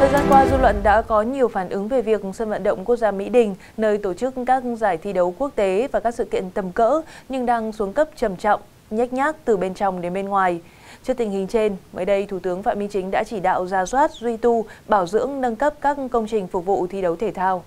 Thời gian qua, dư luận đã có nhiều phản ứng về việc sân vận động quốc gia Mỹ Đình, nơi tổ chức các giải thi đấu quốc tế và các sự kiện tầm cỡ, nhưng đang xuống cấp trầm trọng, nhách nhác từ bên trong đến bên ngoài. Trước tình hình trên, mới đây Thủ tướng Phạm Minh Chính đã chỉ đạo ra soát, duy tu, bảo dưỡng, nâng cấp các công trình phục vụ thi đấu thể thao.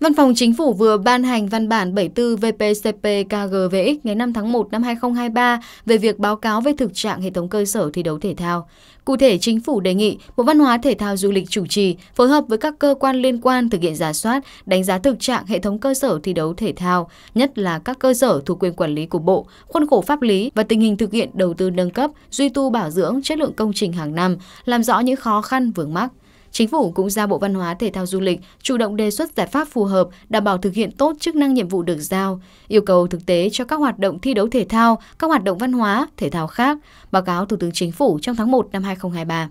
Văn phòng Chính phủ vừa ban hành văn bản 74 VPCP KGVX ngày 5 tháng 1 năm 2023 về việc báo cáo về thực trạng hệ thống cơ sở thi đấu thể thao. Cụ thể, Chính phủ đề nghị Bộ Văn hóa Thể thao Du lịch chủ trì phối hợp với các cơ quan liên quan thực hiện giả soát, đánh giá thực trạng hệ thống cơ sở thi đấu thể thao, nhất là các cơ sở thuộc quyền quản lý của Bộ, khuôn khổ pháp lý và tình hình thực hiện đầu tư nâng cấp, duy tu bảo dưỡng chất lượng công trình hàng năm, làm rõ những khó khăn vướng mắc Chính phủ cũng giao Bộ Văn hóa Thể thao Du lịch chủ động đề xuất giải pháp phù hợp đảm bảo thực hiện tốt chức năng nhiệm vụ được giao, yêu cầu thực tế cho các hoạt động thi đấu thể thao, các hoạt động văn hóa, thể thao khác, báo cáo Thủ tướng Chính phủ trong tháng 1 năm 2023.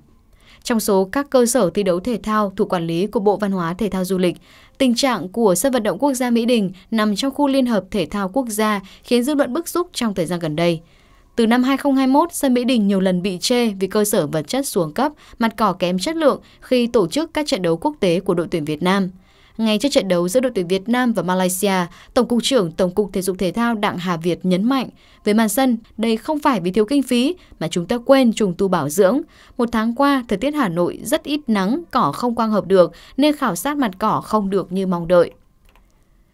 Trong số các cơ sở thi đấu thể thao thuộc quản lý của Bộ Văn hóa Thể thao Du lịch, tình trạng của sân vận động quốc gia Mỹ Đình nằm trong khu liên hợp thể thao quốc gia khiến dư luận bức xúc trong thời gian gần đây. Từ năm 2021, sân Mỹ Đình nhiều lần bị chê vì cơ sở vật chất xuống cấp, mặt cỏ kém chất lượng khi tổ chức các trận đấu quốc tế của đội tuyển Việt Nam. Ngay trước trận đấu giữa đội tuyển Việt Nam và Malaysia, Tổng cục trưởng Tổng cục Thể dục Thể thao Đặng Hà Việt nhấn mạnh về màn sân, đây không phải vì thiếu kinh phí mà chúng ta quên trùng tu bảo dưỡng. Một tháng qua, thời tiết Hà Nội rất ít nắng, cỏ không quang hợp được nên khảo sát mặt cỏ không được như mong đợi.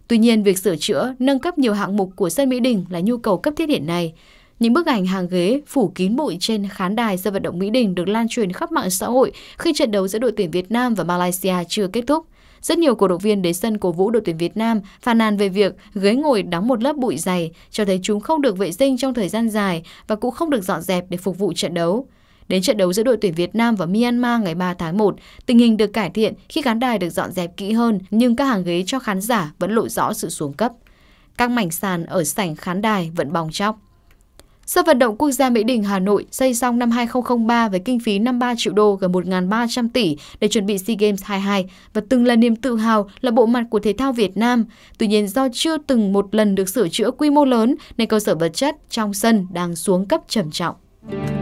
Tuy nhiên, việc sửa chữa, nâng cấp nhiều hạng mục của sân Mỹ Đình là nhu cầu cấp thiết hiện nay. Những bức ảnh hàng ghế phủ kín bụi trên khán đài sân vận động Mỹ Đình được lan truyền khắp mạng xã hội khi trận đấu giữa đội tuyển Việt Nam và Malaysia chưa kết thúc. Rất nhiều cổ động viên đến sân cổ vũ đội tuyển Việt Nam phàn nàn về việc ghế ngồi đóng một lớp bụi dày, cho thấy chúng không được vệ sinh trong thời gian dài và cũng không được dọn dẹp để phục vụ trận đấu. Đến trận đấu giữa đội tuyển Việt Nam và Myanmar ngày 3 tháng 1, tình hình được cải thiện khi khán đài được dọn dẹp kỹ hơn, nhưng các hàng ghế cho khán giả vẫn lộ rõ sự xuống cấp. Các mảnh sàn ở sảnh khán đài vẫn bong chóc. Sân vận động quốc gia Mỹ Đình Hà Nội xây xong năm 2003 với kinh phí 53 triệu đô gần 1.300 tỷ để chuẩn bị SEA Games 22 và từng là niềm tự hào là bộ mặt của thể thao Việt Nam. Tuy nhiên do chưa từng một lần được sửa chữa quy mô lớn nên cơ sở vật chất trong sân đang xuống cấp trầm trọng.